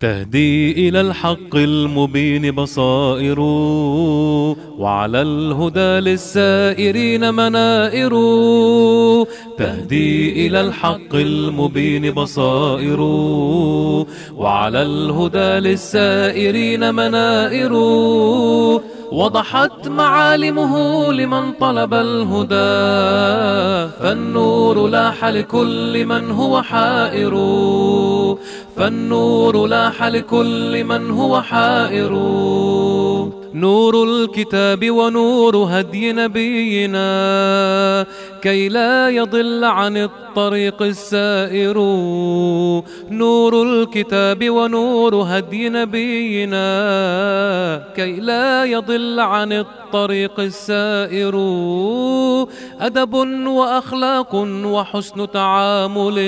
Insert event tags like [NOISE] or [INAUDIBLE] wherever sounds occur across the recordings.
تهدي إلى الحق المبين بصائر وعلى الهدى للسائرين منائر تهدي إلى الحق المبين بصائر وعلى الهدى للسائرين منائر وضحت معالمه لمن طلب الهدى فالنور لاح لكل من هو حائر فالنور لاح لكل من هو حائر نور الكتاب ونور هدي نبينا كي لا يضل عن الطريق السائر نور الكتاب ونور هدي نبينا كي لا يضل عن الطريق السائر أدب وأخلاق وحسن تعامل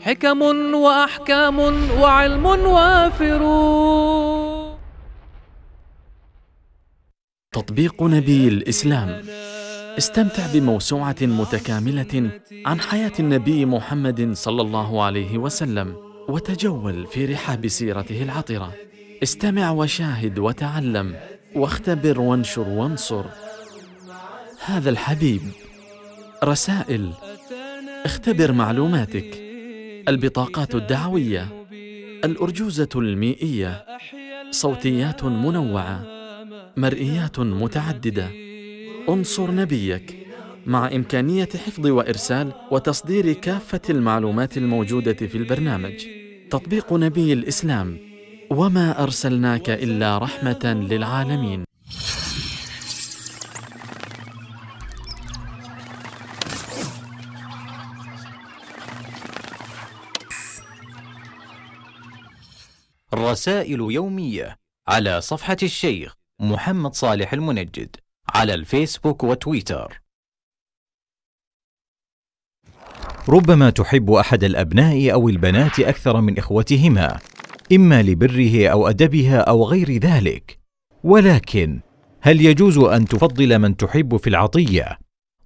حكم وأحكام وعلم وافر تطبيق نبي الإسلام استمتع بموسوعة متكاملة عن حياة النبي محمد صلى الله عليه وسلم وتجول في رحاب سيرته العطرة استمع وشاهد وتعلم واختبر وانشر وانصر هذا الحبيب رسائل اختبر معلوماتك البطاقات الدعوية الأرجوزة المائية صوتيات منوعة مرئيات متعددة انصر نبيك مع إمكانية حفظ وإرسال وتصدير كافة المعلومات الموجودة في البرنامج تطبيق نبي الإسلام وما أرسلناك إلا رحمة للعالمين رسائل يومية على صفحة الشيخ محمد صالح المنجد على الفيسبوك وتويتر ربما تحب احد الابناء او البنات اكثر من اخوتهما اما لبره او ادبها او غير ذلك ولكن هل يجوز ان تفضل من تحب في العطيه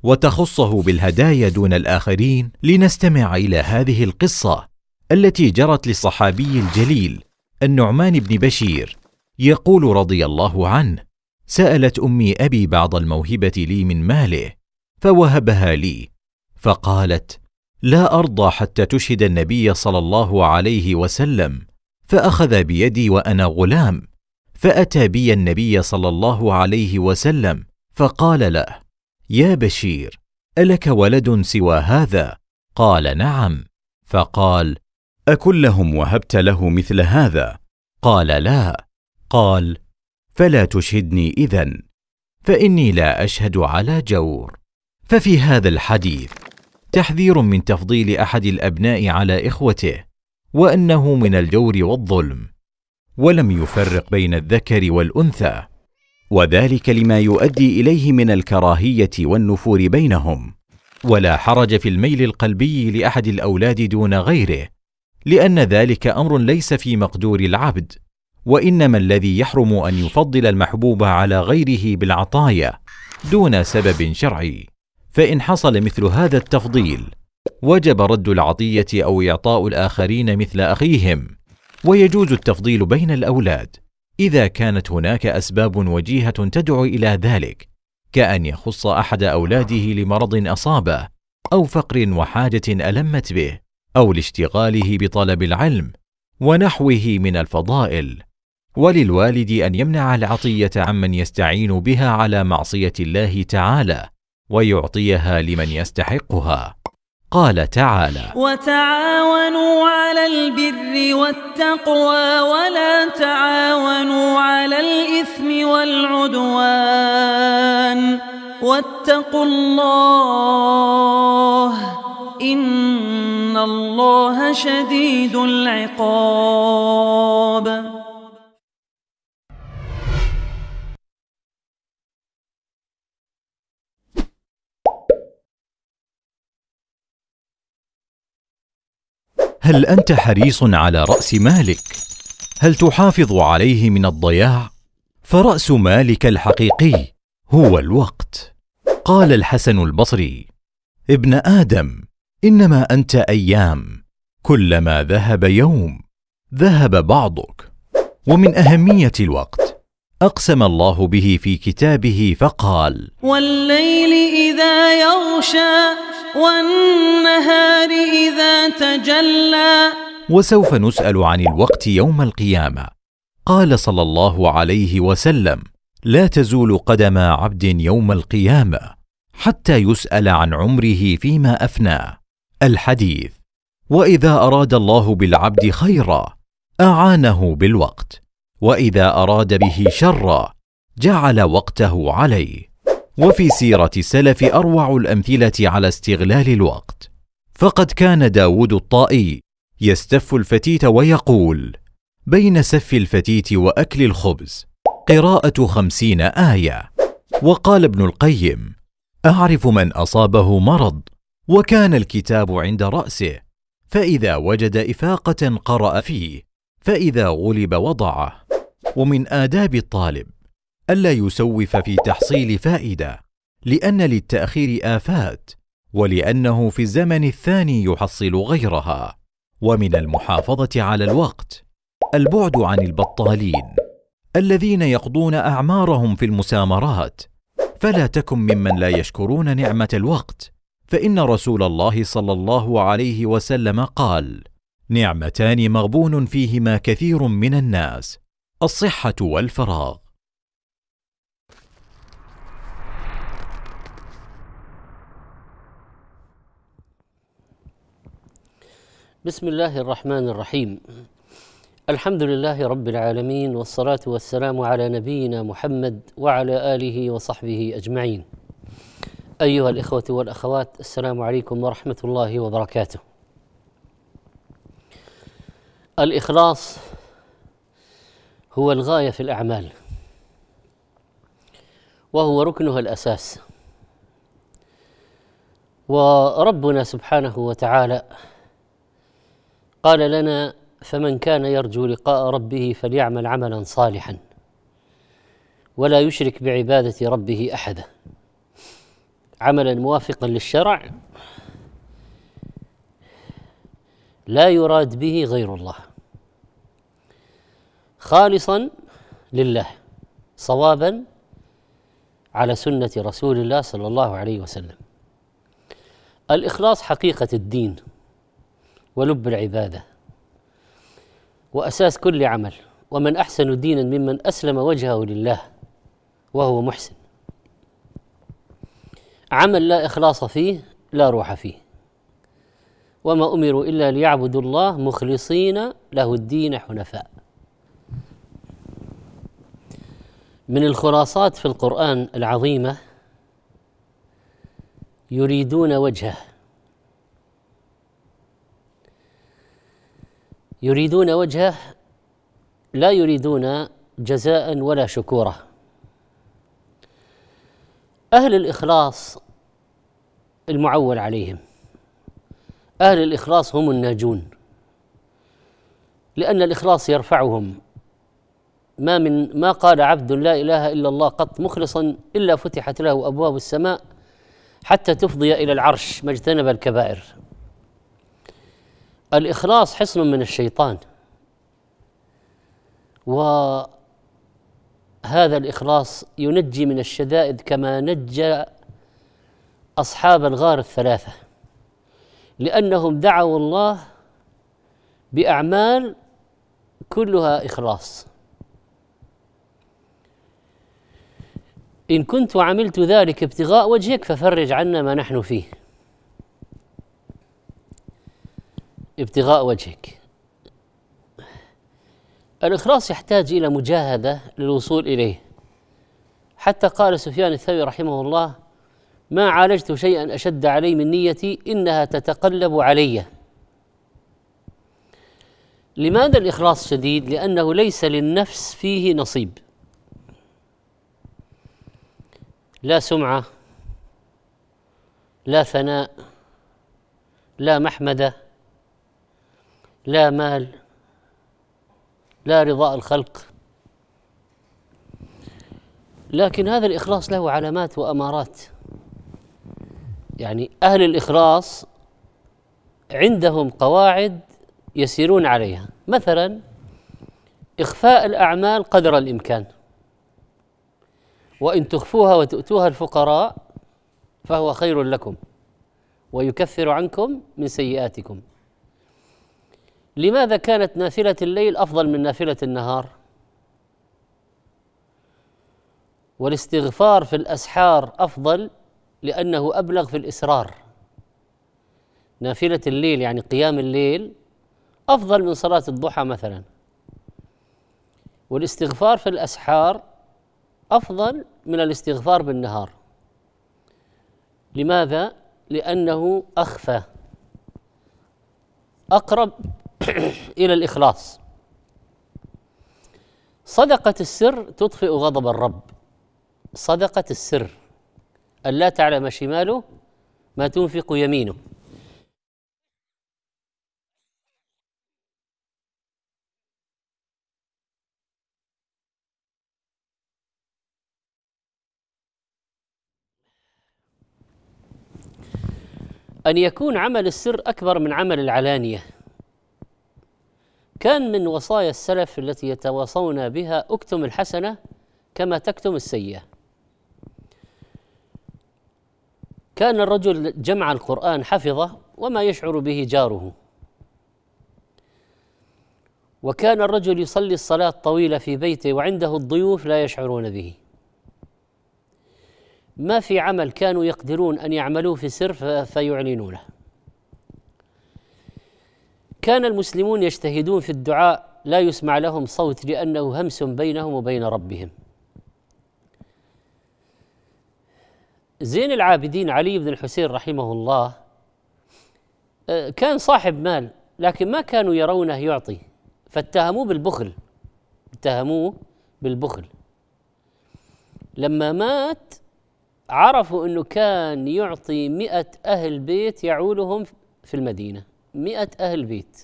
وتخصه بالهدايا دون الاخرين لنستمع الى هذه القصه التي جرت للصحابي الجليل النعمان بن بشير يقول رضي الله عنه سالت امي ابي بعض الموهبه لي من ماله فوهبها لي فقالت لا ارضى حتى تشهد النبي صلى الله عليه وسلم فاخذ بيدي وانا غلام فاتى بي النبي صلى الله عليه وسلم فقال له يا بشير الك ولد سوى هذا قال نعم فقال اكلهم وهبت له مثل هذا قال لا قال فلا تشهدني إذا فإني لا أشهد على جور ففي هذا الحديث تحذير من تفضيل أحد الأبناء على إخوته وأنه من الجور والظلم ولم يفرق بين الذكر والأنثى وذلك لما يؤدي إليه من الكراهية والنفور بينهم ولا حرج في الميل القلبي لأحد الأولاد دون غيره لأن ذلك أمر ليس في مقدور العبد وانما الذي يحرم ان يفضل المحبوب على غيره بالعطايا دون سبب شرعي فان حصل مثل هذا التفضيل وجب رد العطيه او اعطاء الاخرين مثل اخيهم ويجوز التفضيل بين الاولاد اذا كانت هناك اسباب وجيهه تدعو الى ذلك كان يخص احد اولاده لمرض اصابه او فقر وحاجه المت به او لاشتغاله بطلب العلم ونحوه من الفضائل وللوالد ان يمنع العطيه عمن يستعين بها على معصيه الله تعالى ويعطيها لمن يستحقها قال تعالى وتعاونوا على البر والتقوى ولا تعاونوا على الاثم والعدوان واتقوا الله ان الله شديد العقاب هل أنت حريص على رأس مالك؟ هل تحافظ عليه من الضياع؟ فرأس مالك الحقيقي هو الوقت. قال الحسن البصري: ابن آدم، إنما أنت أيام، كلما ذهب يوم، ذهب بعضك. ومن أهمية الوقت أقسم الله به في كتابه فقال: والليل إذا يغشى والنهار إذا تجلى وسوف نسأل عن الوقت يوم القيامة قال صلى الله عليه وسلم لا تزول قدم عبد يوم القيامة حتى يسأل عن عمره فيما أفناه الحديث واذا اراد الله بالعبد خيرا اعانه بالوقت واذا اراد به شرا جعل وقته عليه وفي سيرة السلف أروع الأمثلة على استغلال الوقت فقد كان داود الطائي يستف الفتيت ويقول بين سف الفتيت وأكل الخبز قراءة خمسين آية وقال ابن القيم أعرف من أصابه مرض وكان الكتاب عند رأسه فإذا وجد إفاقة قرأ فيه فإذا غلب وضعه ومن آداب الطالب ألا يسوف في تحصيل فائدة لأن للتأخير آفات ولأنه في الزمن الثاني يحصل غيرها ومن المحافظة على الوقت البعد عن البطالين الذين يقضون أعمارهم في المسامرات فلا تكن ممن لا يشكرون نعمة الوقت فإن رسول الله صلى الله عليه وسلم قال: نعمتان مغبون فيهما كثير من الناس الصحة والفراغ بسم الله الرحمن الرحيم الحمد لله رب العالمين والصلاه والسلام على نبينا محمد وعلى اله وصحبه اجمعين ايها الاخوه والاخوات السلام عليكم ورحمه الله وبركاته الاخلاص هو الغايه في الاعمال وهو ركنها الاساس وربنا سبحانه وتعالى قال لنا فمن كان يرجو لقاء ربه فليعمل عملا صالحا ولا يشرك بعباده ربه احدا عملا موافقا للشرع لا يراد به غير الله خالصا لله صوابا على سنه رسول الله صلى الله عليه وسلم الاخلاص حقيقه الدين ولب العباده واساس كل عمل ومن احسن دينا ممن اسلم وجهه لله وهو محسن عمل لا اخلاص فيه لا روح فيه وما امروا الا ليعبدوا الله مخلصين له الدين حنفاء من الخلاصات في القران العظيمه يريدون وجهه يريدون وجهه لا يريدون جزاء ولا شكوره اهل الاخلاص المعول عليهم اهل الاخلاص هم الناجون لان الاخلاص يرفعهم ما من ما قال عبد لا اله الا الله قط مخلصا الا فتحت له ابواب السماء حتى تفضي الى العرش ما اجتنب الكبائر الإخلاص حصن من الشيطان وهذا الإخلاص ينجي من الشدائد كما نجى أصحاب الغار الثلاثة لأنهم دعوا الله بأعمال كلها إخلاص إن كنت وعملت ذلك ابتغاء وجهك ففرج عنا ما نحن فيه ابتغاء وجهك الإخلاص يحتاج إلى مجاهدة للوصول إليه حتى قال سفيان الثوري رحمه الله ما عالجت شيئا أشد علي من نيتي إنها تتقلب علي لماذا الإخلاص شديد؟ لأنه ليس للنفس فيه نصيب لا سمعة لا ثناء لا محمدة لا مال لا رضاء الخلق لكن هذا الإخلاص له علامات وأمارات يعني أهل الإخلاص عندهم قواعد يسيرون عليها مثلا إخفاء الأعمال قدر الإمكان وإن تخفوها وتؤتوها الفقراء فهو خير لكم ويكفر عنكم من سيئاتكم لماذا كانت نافلة الليل أفضل من نافلة النهار؟ والاستغفار في الأسحار أفضل لأنه أبلغ في الإسرار نافلة الليل يعني قيام الليل أفضل من صلاة الضحى مثلا والاستغفار في الأسحار أفضل من الاستغفار بالنهار لماذا؟ لأنه أخفى أقرب [COUGHS] إلى الإخلاص صدقة السر تطفئ غضب الرب صدقة السر أن لا تعلم شماله ما تنفق يمينه أن يكون عمل السر أكبر من عمل العلانية كان من وصايا السلف التي يتواصون بها اكتم الحسنه كما تكتم السيئه كان الرجل جمع القران حفظه وما يشعر به جاره وكان الرجل يصلي الصلاه الطويله في بيته وعنده الضيوف لا يشعرون به ما في عمل كانوا يقدرون ان يعملوه في سر فيعلنونه كان المسلمون يجتهدون في الدعاء لا يسمع لهم صوت لأنه همس بينهم وبين ربهم زين العابدين علي بن الحسين رحمه الله آه، كان صاحب مال لكن ما كانوا يرونه يعطي فاتهموه بالبخل اتهموه بالبخل لما مات عرفوا أنه كان يعطي مئة أهل بيت يعولهم في المدينة مئة أهل بيت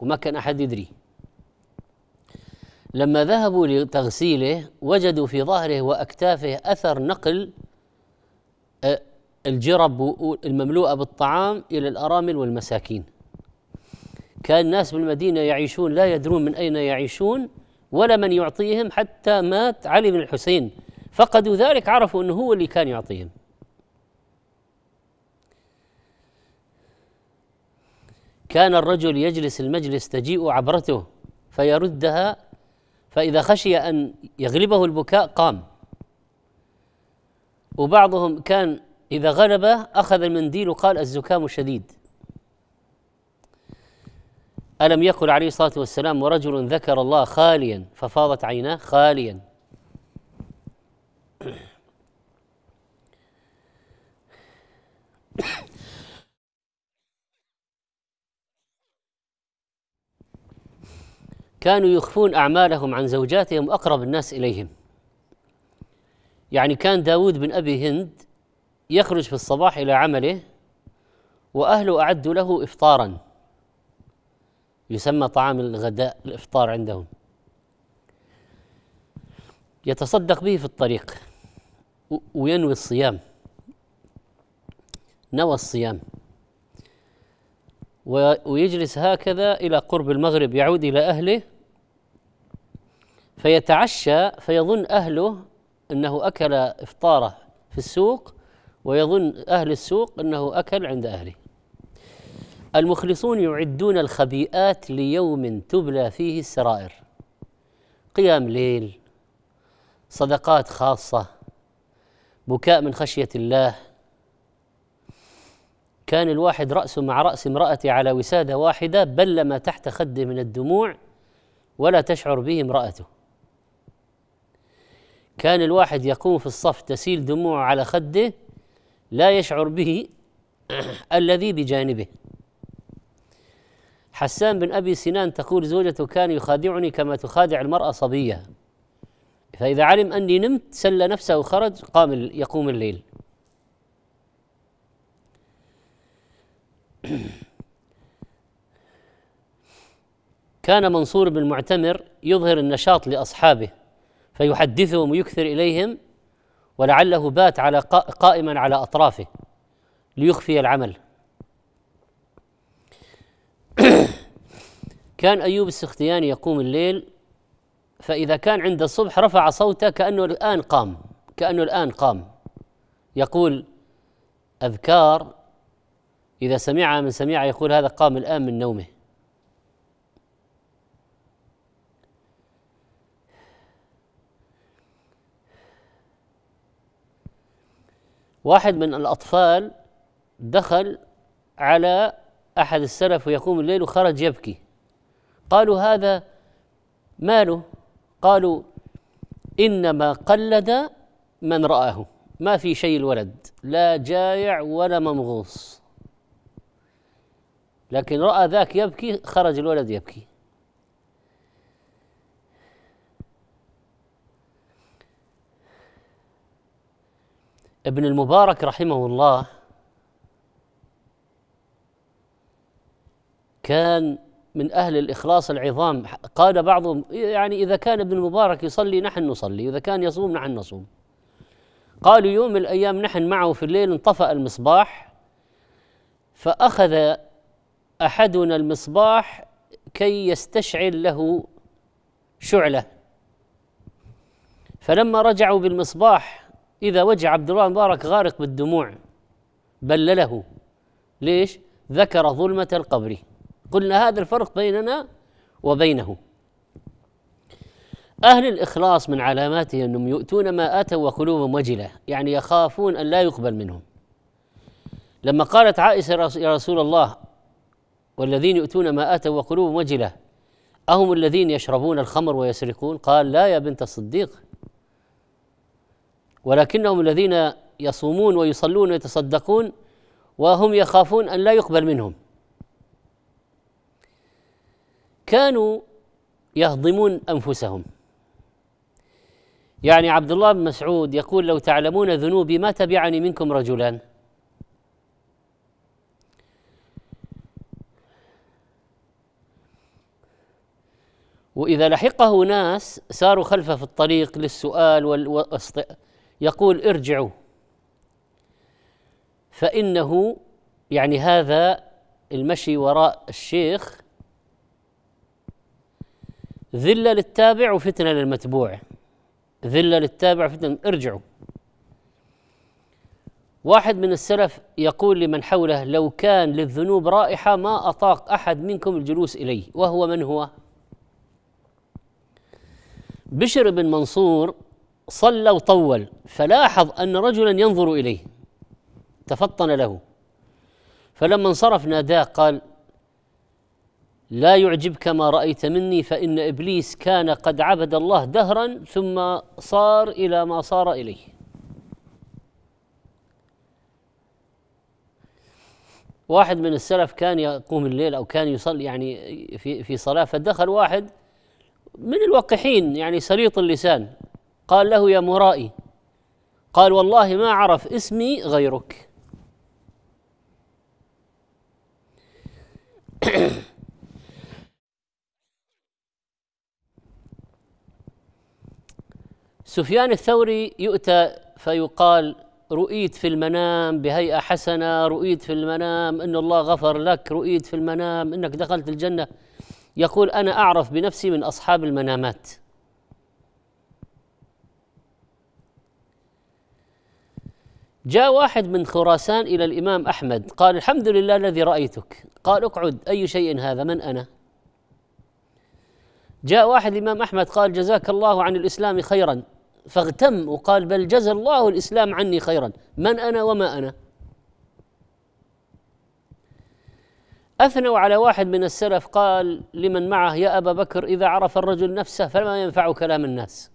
وما كان أحد يدري لما ذهبوا لتغسيله وجدوا في ظهره وأكتافه أثر نقل الجرب المملوءة بالطعام إلى الأرامل والمساكين كان الناس بالمدينة يعيشون لا يدرون من أين يعيشون ولا من يعطيهم حتى مات علي بن الحسين فقدوا ذلك عرفوا أنه هو اللي كان يعطيهم كان الرجل يجلس المجلس تجيء عبرته فيردها فإذا خشي أن يغلبه البكاء قام وبعضهم كان إذا غلبه أخذ المنديل وقال الزكام شديد ألم يقل عليه الصلاة والسلام ورجل ذكر الله خاليا ففاضت عيناه خاليا Yeah. كانوا يخفون أعمالهم عن زوجاتهم أقرب الناس إليهم يعني كان داود بن أبي هند يخرج في الصباح إلى عمله وأهله أعدوا له إفطارا يسمى طعام الغداء الإفطار عندهم يتصدق به في الطريق وينوي الصيام نوى الصيام ويجلس هكذا إلى قرب المغرب يعود إلى أهله فيتعشى فيظن أهله أنه أكل إفطاره في السوق ويظن أهل السوق أنه أكل عند أهله المخلصون يعدون الخبيئات ليوم تبلى فيه السرائر قيام ليل صدقات خاصة بكاء من خشية الله كان الواحد رأسه مع رأس امرأته على وسادة واحدة بل ما تحت خده من الدموع ولا تشعر به امرأته كان الواحد يقوم في الصف تسيل دموعه على خده لا يشعر به [CLEARS THROAT] الذي بجانبه حسان بن ابي سنان تقول زوجته كان يخادعني كما تخادع المراه صبيها فاذا علم اني نمت سلى نفسه وخرج قام يقوم الليل [CLEARS THROAT] كان منصور بن معتمر يظهر النشاط لاصحابه فيحدثهم ويكثر اليهم ولعله بات على قائما على اطرافه ليخفي العمل [COUGHS] كان ايوب السختياني يقوم الليل فاذا كان عند الصبح رفع صوته كانه الان قام كانه الان قام يقول اذكار اذا سمعها من سمعها يقول هذا قام الان من نومه واحد من الأطفال دخل على أحد السلف ويقوم الليل وخرج يبكي قالوا هذا ماله قالوا إنما قلد من رآه ما في شيء الولد لا جائع ولا ممغوص لكن رأى ذاك يبكي خرج الولد يبكي ابن المبارك رحمه الله كان من أهل الإخلاص العظام قال بعضهم يعني إذا كان ابن المبارك يصلي نحن نصلي إذا كان يصوم نحن نصوم قالوا يوم من الأيام نحن معه في الليل انطفأ المصباح فأخذ أحدنا المصباح كي يستشعل له شعلة فلما رجعوا بالمصباح إذا وجه عبد الله مبارك غارق بالدموع بلله ليش؟ ذكر ظلمة القبر قلنا هذا الفرق بيننا وبينه أهل الإخلاص من علاماتهم أنهم يؤتون ما آتوا وقلوبهم وجلة يعني يخافون أن لا يقبل منهم لما قالت عائشة يا رسول الله والذين يؤتون ما آتوا وقلوبهم وجلة أهم الذين يشربون الخمر ويسرقون قال لا يا بنت الصديق ولكنهم الذين يصومون ويصلون ويتصدقون وهم يخافون ان لا يقبل منهم كانوا يهضمون انفسهم يعني عبد الله بن مسعود يقول لو تعلمون ذنوبي ما تبعني منكم رجلان واذا لحقه ناس ساروا خلفه في الطريق للسؤال والاستئجار يقول ارجعوا فإنه يعني هذا المشي وراء الشيخ ذلة للتابع وفتنة للمتبوع ذلة للتابع وفتنة ارجعوا واحد من السلف يقول لمن حوله لو كان للذنوب رائحة ما أطاق أحد منكم الجلوس إليه وهو من هو؟ بشر بن منصور صلى وطول فلاحظ ان رجلا ينظر اليه تفطن له فلما انصرف ناداه قال لا يعجبك ما رايت مني فان ابليس كان قد عبد الله دهرا ثم صار الى ما صار اليه واحد من السلف كان يقوم الليل او كان يصلي يعني في في صلاه فدخل واحد من الوقحين يعني سليط اللسان قال له يا مرائي قال والله ما عرف اسمي غيرك [COUGHS] سفيان الثوري يؤتى فيقال رؤيت في المنام بهيئة حسنة رؤيت في المنام إن الله غفر لك رؤيت في المنام إنك دخلت الجنة يقول أنا أعرف بنفسي من أصحاب المنامات جاء واحد من خراسان إلى الإمام أحمد قال الحمد لله الذي رأيتك قال اقعد أي شيء هذا من أنا جاء واحد الإمام أحمد قال جزاك الله عن الإسلام خيرا فاغتم وقال بل جزى الله الإسلام عني خيرا من أنا وما أنا أثنوا على واحد من السلف قال لمن معه يا أبا بكر إذا عرف الرجل نفسه فما ينفع كلام الناس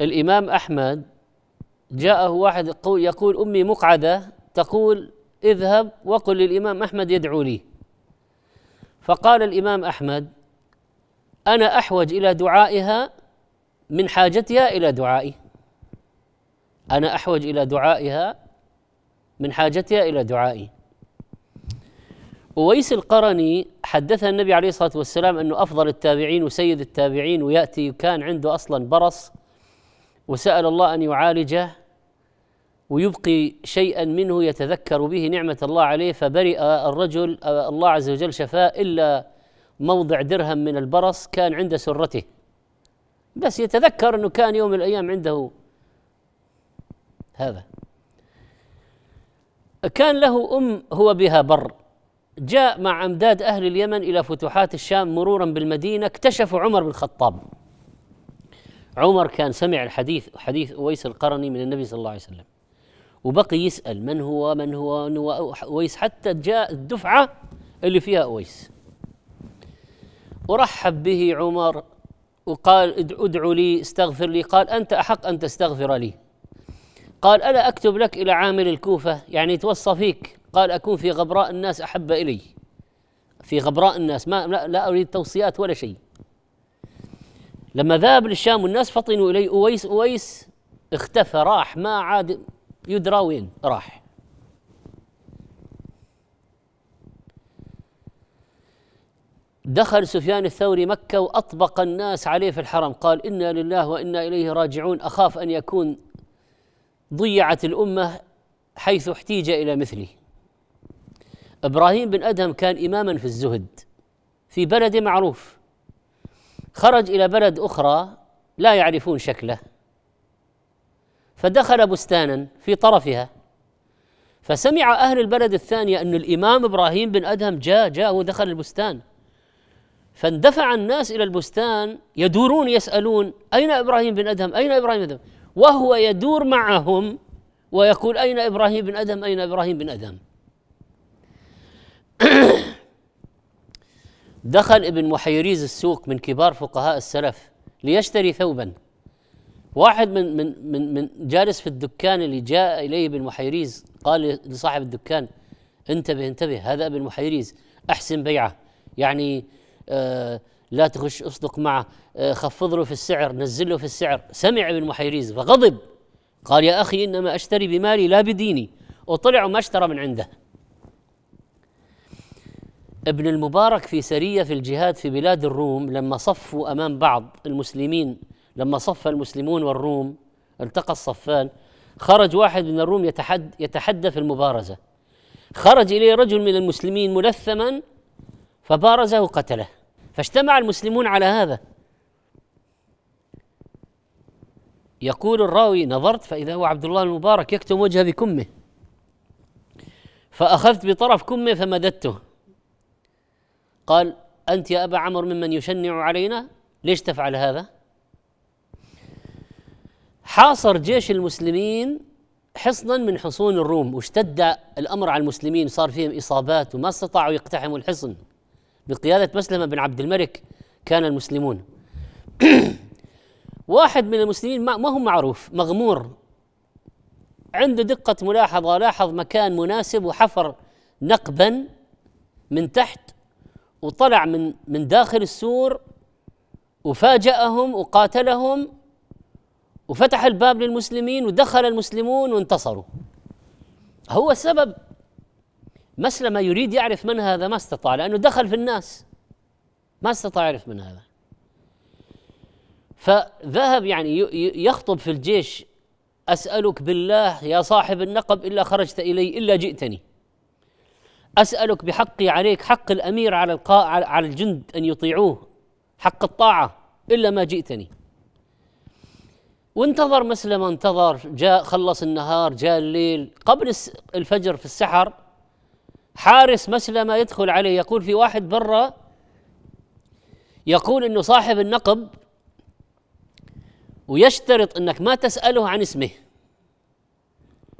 الإمام أحمد جاءه واحد يقول أمي مقعدة تقول اذهب وقل للإمام أحمد يدعو لي فقال الإمام أحمد أنا أحوج إلى دعائها من حاجتها إلى دعائي أنا أحوج إلى دعائها من حاجتها إلى دعائي أويس القرني حدثها النبي عليه الصلاة والسلام أنه أفضل التابعين وسيد التابعين ويأتي كان عنده أصلا برص وسأل الله أن يعالجه ويبقي شيئا منه يتذكر به نعمة الله عليه فبرئ الرجل الله عز وجل شفاه إلا موضع درهم من البرص كان عند سرته بس يتذكر أنه كان يوم من الأيام عنده هذا كان له أم هو بها بر جاء مع أمداد أهل اليمن إلى فتوحات الشام مرورا بالمدينة اكتشفوا عمر بن الخطاب عمر كان سمع الحديث حديث أويس القرني من النبي صلى الله عليه وسلم وبقي يسأل من هو من هو من هو أويس حتى جاء الدفعة اللي فيها أويس ورحب به عمر وقال ادعو لي استغفر لي قال أنت أحق أن تستغفر لي قال ألا أكتب لك إلى عامل الكوفة يعني يتوصى فيك قال أكون في غبراء الناس أحب إلي في غبراء الناس ما لا أريد توصيات ولا شيء لما ذهب للشام والناس فطنوا إليه أويس أويس اختفى راح ما عاد يدرى وين راح دخل سفيان الثوري مكة وأطبق الناس عليه في الحرم قال إنا لله وإنا إليه راجعون أخاف أن يكون ضيعت الأمة حيث احتيج إلى مثله إبراهيم بن أدهم كان إماما في الزهد في بلده معروف خرج الى بلد اخرى لا يعرفون شكله فدخل بستانا في طرفها فسمع اهل البلد الثانيه ان الامام ابراهيم بن ادهم جاء جاء ودخل البستان فاندفع الناس الى البستان يدورون يسالون اين ابراهيم بن ادهم؟ اين ابراهيم بن ادهم؟ وهو يدور معهم ويقول اين ابراهيم بن ادهم؟ اين ابراهيم بن ادهم؟ [CLEARS THROAT] دخل ابن محيريز السوق من كبار فقهاء السلف ليشتري ثوبا واحد من من من من جالس في الدكان اللي جاء اليه ابن محيريز قال لصاحب الدكان انتبه انتبه هذا ابن محيريز احسن بيعه يعني آه لا تغش اصدق معه آه خفض له في السعر نزل له في السعر سمع ابن محيريز فغضب قال يا اخي انما اشتري بمالي لا بديني وطلع وما اشترى من عنده ابن المبارك في سرية في الجهاد في بلاد الروم لما صفوا أمام بعض المسلمين لما صف المسلمون والروم التقى الصفان خرج واحد من الروم يتحد يتحدى في المبارزة خرج إليه رجل من المسلمين ملثما فبارزه وقتله فاجتمع المسلمون على هذا يقول الراوي نظرت فإذا هو عبد الله المبارك يكتم وجهه بكمه فأخذت بطرف كمه فمددته قال أنت يا أبا عمرو ممن يشنع علينا ليش تفعل هذا حاصر جيش المسلمين حصنا من حصون الروم واشتد الأمر على المسلمين صار فيهم إصابات وما استطاعوا يقتحموا الحصن بقيادة مسلمة بن عبد الملك كان المسلمون [COUGHS] واحد من المسلمين ما هو معروف مغمور عنده دقة ملاحظة لاحظ مكان مناسب وحفر نقبا من تحت وطلع من من داخل السور وفاجأهم وقاتلهم وفتح الباب للمسلمين ودخل المسلمون وانتصروا هو السبب مسلمة يريد يعرف من هذا ما استطاع لأنه دخل في الناس ما استطاع يعرف من هذا فذهب يعني يخطب في الجيش أسألك بالله يا صاحب النقب إلا خرجت إلي إلا جئتني اسالك بحقي عليك حق الامير على القاء على الجند ان يطيعوه حق الطاعه الا ما جئتني وانتظر مثل ما انتظر جاء خلص النهار جاء الليل قبل الفجر في السحر حارس مسلمة يدخل عليه يقول في واحد برا يقول انه صاحب النقب ويشترط انك ما تسأله عن اسمه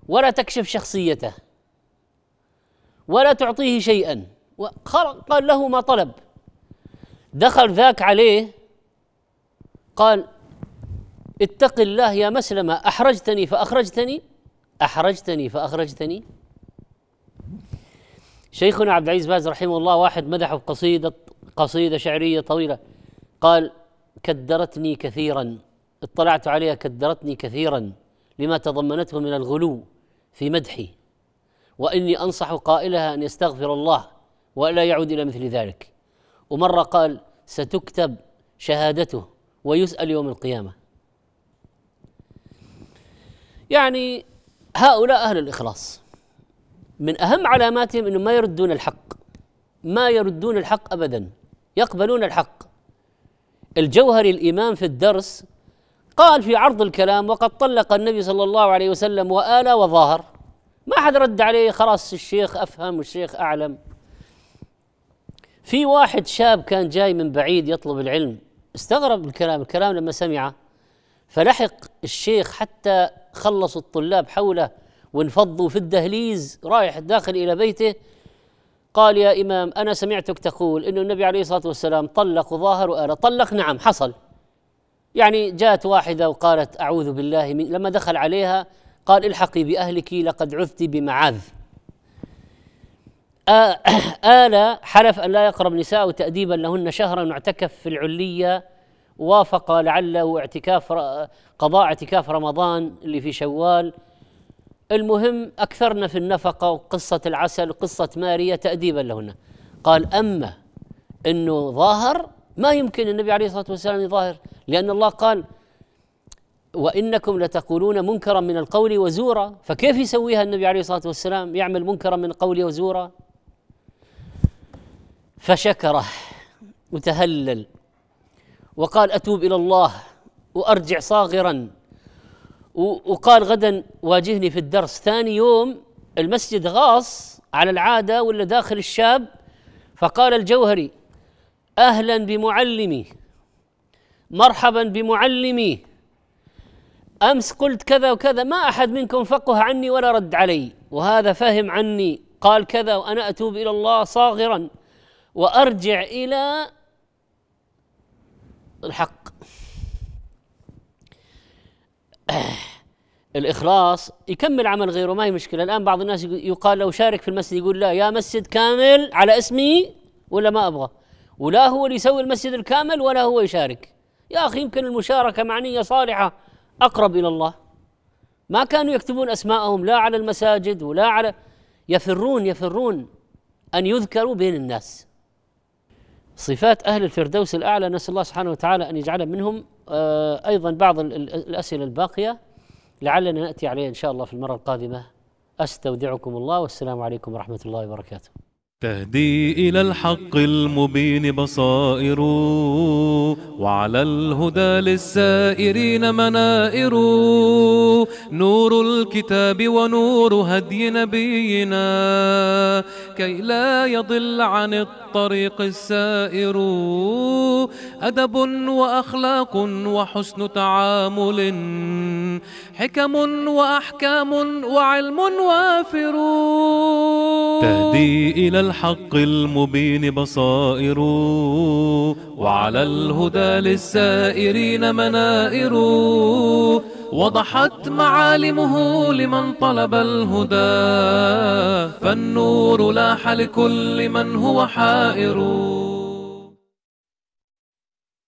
ولا تكشف شخصيته ولا تعطيه شيئا قال له ما طلب دخل ذاك عليه قال اتق الله يا مسلمة أحرجتني فأخرجتني أحرجتني فأخرجتني شيخنا عبد العزيز باز رحمه الله واحد مدحه بقصيدة قصيدة شعرية طويلة قال كدرتني كثيرا اطلعت عليها كدرتني كثيرا لما تضمنته من الغلو في مدحي واني انصح قائلها ان يستغفر الله والا يعود الى مثل ذلك ومره قال ستكتب شهادته ويسال يوم القيامه يعني هؤلاء اهل الاخلاص من اهم علاماتهم انهم ما يردون الحق ما يردون الحق ابدا يقبلون الحق الجوهري الامام في الدرس قال في عرض الكلام وقد طلق النبي صلى الله عليه وسلم والى وظاهر ما حد رد عليه خلاص الشيخ افهم والشيخ اعلم في واحد شاب كان جاي من بعيد يطلب العلم استغرب الكلام الكلام لما سمعه فلحق الشيخ حتى خلصوا الطلاب حوله وانفضوا في الدهليز رايح داخل الى بيته قال يا امام انا سمعتك تقول انه النبي عليه الصلاه والسلام طلق وظاهر وآله طلق نعم حصل يعني جاءت واحده وقالت اعوذ بالله من لما دخل عليها قال الحقي بأهلك لقد عذت بمعاذ [CLEARS THROAT] آل حلف أن لا يقرب نساء تأديبا لهن شهرا واعتكف في العلية وافق لعله اعتكاف قضاء اعتكاف رمضان اللي في شوال المهم أكثرنا في النفقة وقصة العسل وقصة مارية تأديبا لهن قال أما أنه ظاهر ما يمكن النبي عليه الصلاة والسلام يظاهر لأن الله قال وانكم لتقولون منكرا من القول وزورا فكيف يسويها النبي عليه الصلاه والسلام يعمل منكرا من القول وزورا فشكره وتهلل وقال اتوب الى الله وارجع صاغرا وقال غدا واجهني في الدرس ثاني يوم المسجد غاص على العاده ولا داخل الشاب فقال الجوهري اهلا بمعلمي مرحبا بمعلمي امس قلت كذا وكذا ما احد منكم فقه عني ولا رد علي وهذا فهم عني قال كذا وانا اتوب الى الله صاغرا وارجع الى الحق [CLEARS THROAT] الاخلاص يكمل عمل غيره ما هي مشكله الان بعض الناس يقال لو شارك في المسجد يقول لا يا مسجد كامل على اسمي ولا ما ابغى ولا هو اللي يسوي المسجد الكامل ولا هو يشارك يا اخي يمكن المشاركه معنيه صالحه اقرب الى الله ما كانوا يكتبون اسماءهم لا على المساجد ولا على يفرون يفرون ان يذكروا بين الناس صفات اهل الفردوس الاعلى نسال الله سبحانه وتعالى ان يجعل منهم آه، ايضا بعض الاسئله الباقيه لعلنا ناتي عليها ان شاء الله في المره القادمه استودعكم الله والسلام عليكم ورحمه الله وبركاته تهدي إلى الحق المبين بصائر وعلى الهدى للسائرين منائر نور الكتاب ونور هدي نبينا كي لا يضل عن الطريق السائر أدب وأخلاق وحسن تعامل حكم وأحكام وعلم وافر تهدي إلى الحق المبين بصائر وعلى الهدى للسائرين منائر وضحت معالمه لمن طلب الهدى فالنور لاح لكل من هو حائر